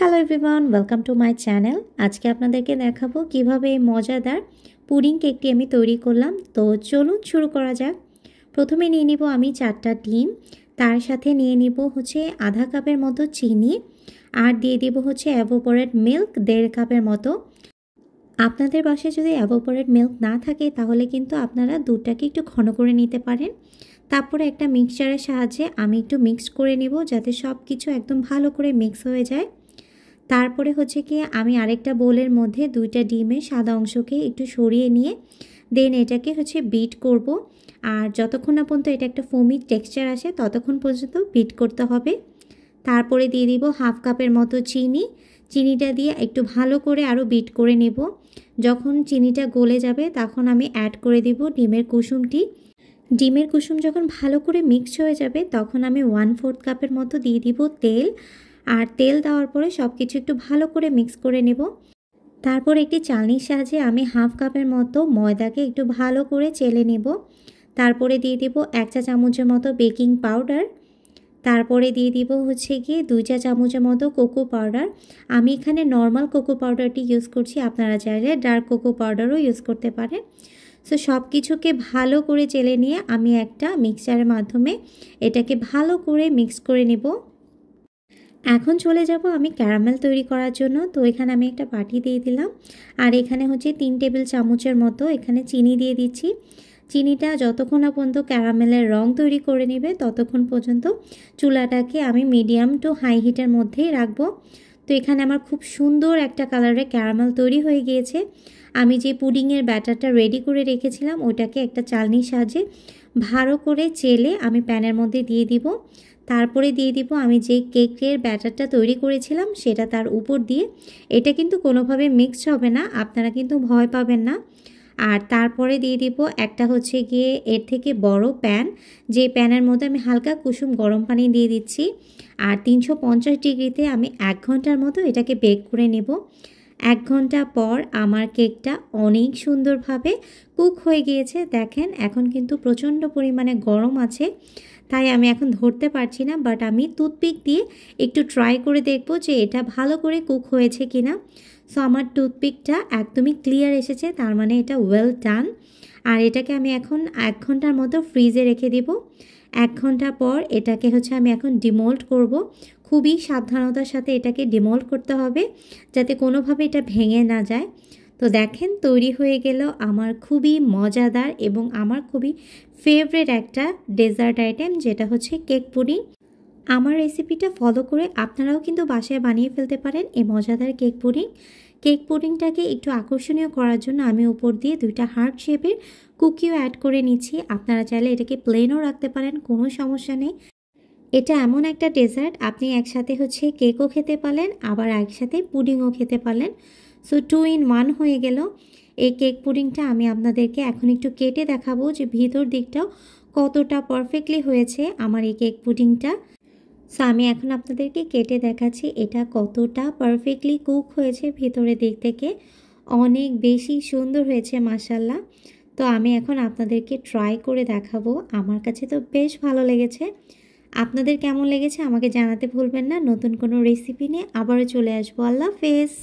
hello everyone welcome to my channel আজকে আপনাদেরকে দেখাবো কিভাবে মজাদার পুডিং কেকটি আমি তৈরি করলাম তো চলুন শুরু করা যাক প্রথমে নিয়ে নিব আমি চারটা ডিম তার সাথে নিয়ে নিব হচ্ছে আধা কাপের মতো চিনি আর দিয়ে দেব হচ্ছে অ্যাভোপোরেট মিল্ক দেড় কাপের মতো আপনাদের বাসায় যদি অ্যাভোপোরেট মিল্ক না থাকে তাহলে কিন্তু আপনারা দুধটাকে একটু ঘন করে নিতে পারেন তারপরে একটা মিক্সচারের সাহায্যে আমি একটু মিক্স করে নেব যাতে সব কিছু একদম ভালো করে মিক্স হয়ে যায় তারপরে হচ্ছে কি আমি আরেকটা বোলের মধ্যে দুইটা ডিমের সাদা অংশকে একটু সরিয়ে নিয়ে দেন এটাকে হচ্ছে বিট করব আর যতক্ষণ না পর্যন্ত এটা একটা ফোমি টেক্সচার আসে ততক্ষণ পর্যন্ত বিট করতে হবে তারপরে দিয়ে দিব হাফ কাপের মতো চিনি চিনিটা দিয়ে একটু ভালো করে আরও বিট করে নেব যখন চিনিটা গলে যাবে তখন আমি অ্যাড করে দিব ডিমের কুসুমটি ডিমের কুসুম যখন ভালো করে মিক্স হয়ে যাবে তখন আমি ওয়ান ফোর্থ কাপের মতো দিয়ে দিব তেল আর তেল দেওয়ার পরে সব কিছু একটু ভালো করে মিক্স করে নেব তারপর একটি চালনির সাহায্যে আমি হাফ কাপের মতো ময়দাকে একটু ভালো করে চেলে নেব তারপরে দিয়ে দেবো এক চা চামচের মতো বেকিং পাউডার তারপরে দিয়ে দিব হচ্ছে গিয়ে দুই চা চামচের মতো কোকো পাউডার আমি এখানে নর্মাল কোকো পাউডারটি ইউজ করছি আপনারা চাইলে ডার্ক কোকো পাউডারও ইউজ করতে পারেন সো সব কিছুকে ভালো করে চেলে নিয়ে আমি একটা মিক্সচারের মাধ্যমে এটাকে ভালো করে মিক্স করে নেব এখন চলে যাব আমি ক্যারামেল তৈরি করার জন্য তো এখানে আমি একটা বাটি দিয়ে দিলাম আর এখানে হচ্ছে তিন টেবিল চামচের মতো এখানে চিনি দিয়ে দিচ্ছি চিনিটা যতক্ষণ না পর্যন্ত ক্যারামেলের রং তৈরি করে নেবে ততক্ষণ পর্যন্ত চুলাটাকে আমি মিডিয়াম টু হাই হিটের মধ্যেই রাখবো তো এখানে আমার খুব সুন্দর একটা কালারে ক্যারামেল তৈরি হয়ে গিয়েছে আমি যে পুডিংয়ের ব্যাটারটা রেডি করে রেখেছিলাম ওটাকে একটা চালনির সাহায্যে ভালো করে চেলে আমি প্যানের মধ্যে দিয়ে দিব তারপরে দিয়ে দিব আমি যে কেকের ব্যাটারটা তৈরি করেছিলাম সেটা তার উপর দিয়ে এটা কিন্তু কোনোভাবে মিক্স হবে না আপনারা কিন্তু ভয় পাবেন না আর তারপরে দিয়ে দিব একটা হচ্ছে গিয়ে এর থেকে বড় প্যান যে প্যানের মধ্যে আমি হালকা কুসুম গরম পানি দিয়ে দিচ্ছি আর তিনশো ডিগ্রিতে আমি এক ঘন্টার মতো এটাকে বেক করে নেব এক ঘন্টা পর আমার কেকটা অনেক সুন্দরভাবে কুক হয়ে গিয়েছে দেখেন এখন কিন্তু প্রচণ্ড পরিমাণে গরম আছে তাই আমি এখন ধরতে পারছি না বাট আমি টুথপিক দিয়ে একটু ট্রাই করে দেখব যে এটা ভালো করে কুক হয়েছে কি না সো আমার টুথপিকটা একদমই ক্লিয়ার এসেছে তার মানে এটা ওয়েল ডান আর এটাকে আমি এখন এক ঘন্টার মতো ফ্রিজে রেখে দেব এক ঘন্টা পর এটাকে হচ্ছে আমি এখন ডিমোল্ড করব খুবই সাবধানতার সাথে এটাকে ডিমোল্ড করতে হবে যাতে কোনোভাবে এটা ভেঙে না যায় তো দেখেন তৈরি হয়ে গেল আমার খুবই মজাদার এবং আমার খুবই ফেভারেট একটা ডেজার্ট আইটেম যেটা হচ্ছে কেক পুডিং আমার রেসিপিটা ফলো করে আপনারাও কিন্তু বাসায় বানিয়ে ফেলতে পারেন এই মজাদার কেক পুডিং কেক পুডিংটাকে একটু আকর্ষণীয় করার জন্য আমি উপর দিয়ে দুইটা হার্ট শেপের কুকিও অ্যাড করে নিচ্ছি আপনারা চাইলে এটাকে প্লেনও রাখতে পারেন কোনো সমস্যা নেই এটা এমন একটা ডেজার্ট আপনি একসাথে হচ্ছে কেকও খেতে পারেন আবার একসাথে পুডিংও খেতে পারেন সো টু ইন ওয়ান হয়ে গেল এই কেক পুডিংটা আমি আপনাদেরকে এখন একটু কেটে দেখাবো যে ভিতর দিকটাও কতটা পারফেক্টলি হয়েছে আমার এই কেক পুডিংটা সো আমি এখন আপনাদেরকে কেটে দেখাচ্ছি এটা কতটা পারফেক্টলি কুক হয়েছে ভিতরে দিক থেকে অনেক বেশি সুন্দর হয়েছে মাসাল্লাহ তো আমি এখন আপনাদেরকে ট্রাই করে দেখাবো আমার কাছে তো বেশ ভালো লেগেছে আপনাদের কেমন লেগেছে আমাকে জানাতে ভুলবেন না নতুন কোনো রেসিপি নিয়ে আবারও চলে আসবো আল্লাহ ফেস